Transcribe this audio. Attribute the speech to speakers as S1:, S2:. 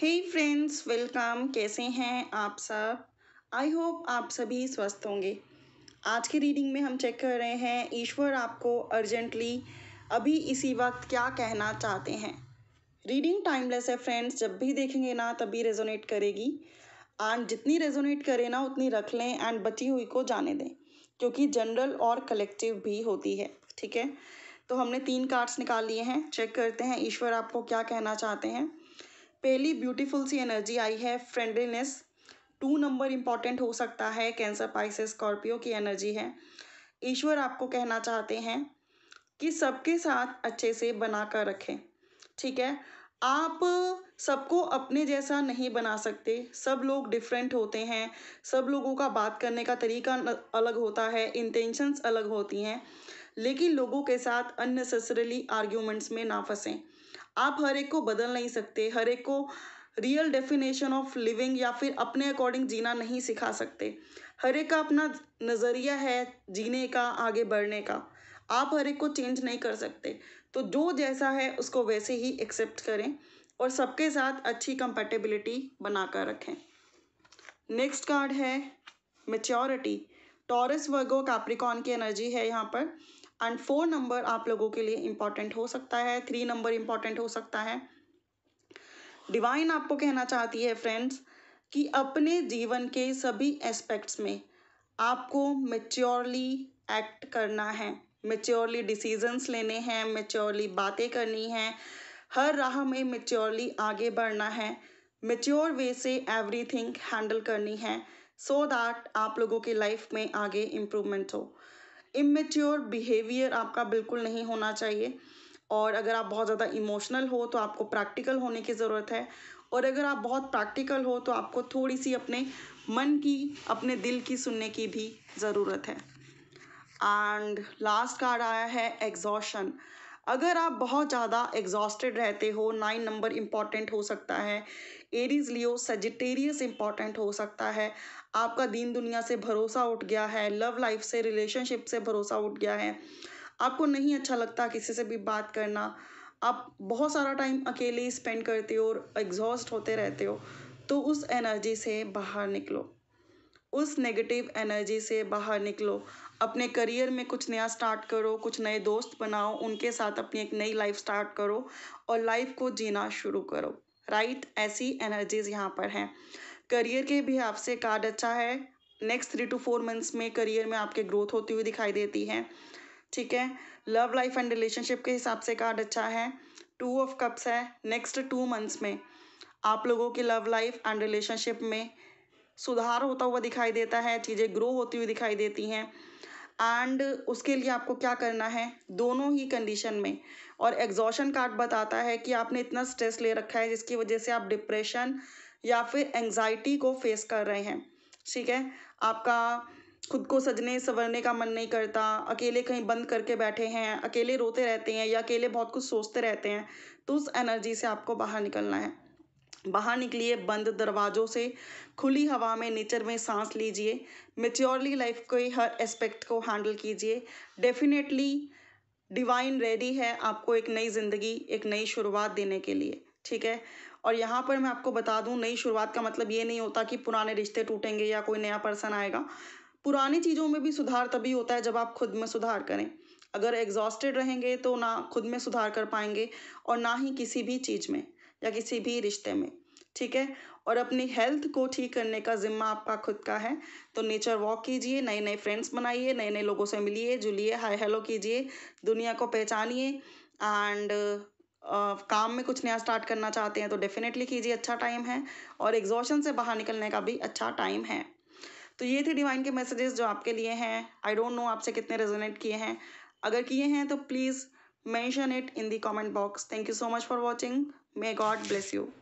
S1: हे friends welcome कैसे हैं आप सब आई होप आप सभी स्वस्थ होंगे आज की रीडिंग में हम चेक कर रहे हैं ईश्वर आपको अर्जेंटली अभी इसी वक्त क्या कहना चाहते हैं रीडिंग टाइमलेस है फ्रेंड्स जब भी देखेंगे ना तभी रेजोनेट करेगी एंड जितनी रेजोनेट करे ना उतनी रख लें एंड बची हुई को जाने दें क्योंकि जनरल और कलेक्टिव भी होती है ठीक है तो हमने तीन कार्ड्स निकाल लिए हैं चेक करते हैं ईश्वर आपको क्या कहना चाहते हैं पहली ब्यूटीफुल सी एनर्जी आई है फ्रेंडलीनेस टू नंबर इंपॉर्टेंट हो सकता है कैंसर पाइस स्कॉर्पियो की एनर्जी है ईश्वर आपको कहना चाहते हैं कि सबके साथ अच्छे से बना कर रखें ठीक है आप सबको अपने जैसा नहीं बना सकते सब लोग डिफरेंट होते हैं सब लोगों का बात करने का तरीका अलग होता है इंटेंशंस अलग होती हैं लेकिन लोगों के साथ अननेसेसरली आर्ग्यूमेंट्स में ना फंसें आप हर एक को बदल नहीं सकते हर एक को रियल डेफिनेशन ऑफ लिविंग या फिर अपने अकॉर्डिंग जीना नहीं सिखा सकते हर एक का अपना नज़रिया है जीने का आगे बढ़ने का आप हर एक को चेंज नहीं कर सकते तो जो जैसा है उसको वैसे ही एक्सेप्ट करें और सबके साथ अच्छी कंपेटेबिलिटी बना कर रखें नेक्स्ट कार्ड है मेच्योरिटी टॉरस वर्गो कैप्रिकॉन की एनर्जी है यहाँ पर एंड फोर नंबर आप लोगों के लिए इंपॉर्टेंट हो सकता है थ्री नंबर इंपॉर्टेंट हो सकता है डिवाइन आपको कहना चाहती है फ्रेंड्स कि अपने जीवन के सभी एस्पेक्ट्स में आपको मेच्योरली एक्ट करना है मेच्योरली डिसीजंस लेने हैं मेच्योरली बातें करनी हैं हर राह में मेच्योरली आगे बढ़ना है मेच्योर वे से एवरीथिंग हैंडल करनी है सो so दैट आप लोगों के लाइफ में आगे इम्प्रूवमेंट हो इमेच्योर बिहेवियर आपका बिल्कुल नहीं होना चाहिए और अगर आप बहुत ज़्यादा इमोशनल हो तो आपको प्रैक्टिकल होने की ज़रूरत है और अगर आप बहुत प्रैक्टिकल हो तो आपको थोड़ी सी अपने मन की अपने दिल की सुनने की भी ज़रूरत है एंड लास्ट कार्ड आया है एग्जॉशन अगर आप बहुत ज़्यादा एग्जॉस्टेड रहते हो नाइन नंबर इम्पॉर्टेंट हो सकता है एरीज लियो सजिटेरियस इम्पॉर्टेंट हो सकता है आपका दीन दुनिया से भरोसा उठ गया है लव लाइफ से रिलेशनशिप से भरोसा उठ गया है आपको नहीं अच्छा लगता किसी से भी बात करना आप बहुत सारा टाइम अकेले स्पेंड करते हो और एग्जॉस्ट होते रहते हो तो उस एनर्जी से बाहर निकलो उस नेगेटिव एनर्जी से बाहर निकलो अपने करियर में कुछ नया स्टार्ट करो कुछ नए दोस्त बनाओ उनके साथ अपनी एक नई लाइफ स्टार्ट करो और लाइफ को जीना शुरू करो राइट ऐसी एनर्जीज यहाँ पर हैं करियर के भी आपसे कार्ड अच्छा है next three two four months में करियर में आपके ग्रोथ होती हुई दिखाई देती है ठीक है लव लाइफ एंड रिलेशनशिप के हिसाब से कार्ड अच्छा है टू ऑफ कप्स है नेक्स्ट टू मंथ्स में आप लोगों की लव लाइफ एंड रिलेशनशिप में सुधार होता हुआ दिखाई देता है चीज़ें ग्रो होती हुई दिखाई देती हैं एंड उसके लिए आपको क्या करना है दोनों ही कंडीशन में और एग्जॉशन कार्ड बताता है कि आपने इतना स्ट्रेस ले रखा है जिसकी वजह से आप डिप्रेशन या फिर एंग्जाइटी को फेस कर रहे हैं ठीक है आपका खुद को सजने संवरने का मन नहीं करता अकेले कहीं बंद करके बैठे हैं अकेले रोते रहते हैं या अकेले बहुत कुछ सोचते रहते हैं तो उस एनर्जी से आपको बाहर निकलना है बाहर निकलिए बंद दरवाज़ों से खुली हवा में नेचर में सांस लीजिए मेच्योरली लाइफ के हर एस्पेक्ट को हैंडल कीजिए डेफिनेटली डिवाइन रेडी है आपको एक नई ज़िंदगी एक नई शुरुआत देने के लिए ठीक है और यहाँ पर मैं आपको बता दूँ नई शुरुआत का मतलब ये नहीं होता कि पुराने रिश्ते टूटेंगे या कोई नया पर्सन आएगा पुरानी चीज़ों में भी सुधार तभी होता है जब आप खुद में सुधार करें अगर एग्जॉस्टेड रहेंगे तो ना खुद में सुधार कर पाएंगे और ना ही किसी भी चीज़ में या किसी भी रिश्ते में ठीक है और अपनी हेल्थ को ठीक करने का जिम्मा आपका खुद का है तो नेचर वॉक कीजिए नए नए फ्रेंड्स बनाइए नए नए लोगों से मिलिए जुलिए हाय हेलो कीजिए दुनिया को पहचानिए एंड Uh, काम में कुछ नया स्टार्ट करना चाहते हैं तो डेफिनेटली कीजिए अच्छा टाइम है और एग्जॉशन से बाहर निकलने का भी अच्छा टाइम है तो ये थे डिवाइन के मैसेजेस जो आपके लिए हैं आई डोंट नो आपसे कितने रेजोनेट किए हैं अगर किए हैं तो please mention it in the comment box thank you so much for watching May God bless you.